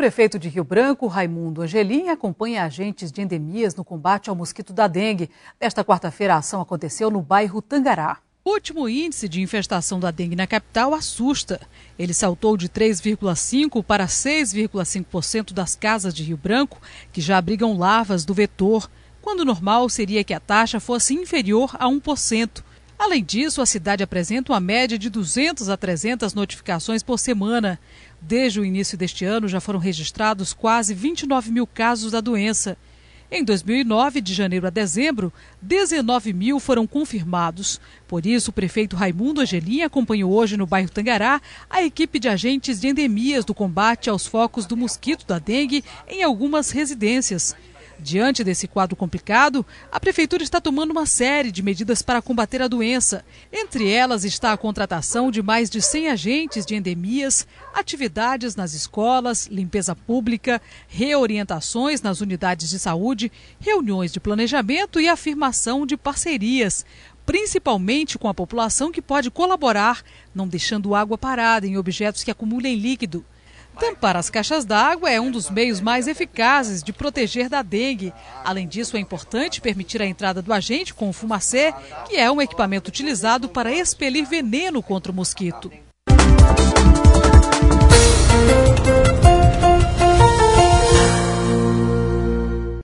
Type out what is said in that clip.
prefeito de Rio Branco, Raimundo Angelim, acompanha agentes de endemias no combate ao mosquito da dengue. Nesta quarta-feira, a ação aconteceu no bairro Tangará. O último índice de infestação da dengue na capital assusta. Ele saltou de 3,5% para 6,5% das casas de Rio Branco, que já abrigam larvas do vetor, quando normal seria que a taxa fosse inferior a 1%. Além disso, a cidade apresenta uma média de 200 a 300 notificações por semana. Desde o início deste ano, já foram registrados quase 29 mil casos da doença. Em 2009, de janeiro a dezembro, 19 mil foram confirmados. Por isso, o prefeito Raimundo Angelim acompanhou hoje no bairro Tangará a equipe de agentes de endemias do combate aos focos do mosquito da dengue em algumas residências. Diante desse quadro complicado, a Prefeitura está tomando uma série de medidas para combater a doença. Entre elas está a contratação de mais de 100 agentes de endemias, atividades nas escolas, limpeza pública, reorientações nas unidades de saúde, reuniões de planejamento e afirmação de parcerias principalmente com a população que pode colaborar, não deixando água parada em objetos que acumulem líquido. Tampar as caixas d'água é um dos meios mais eficazes de proteger da dengue. Além disso, é importante permitir a entrada do agente com o fumacê, que é um equipamento utilizado para expelir veneno contra o mosquito.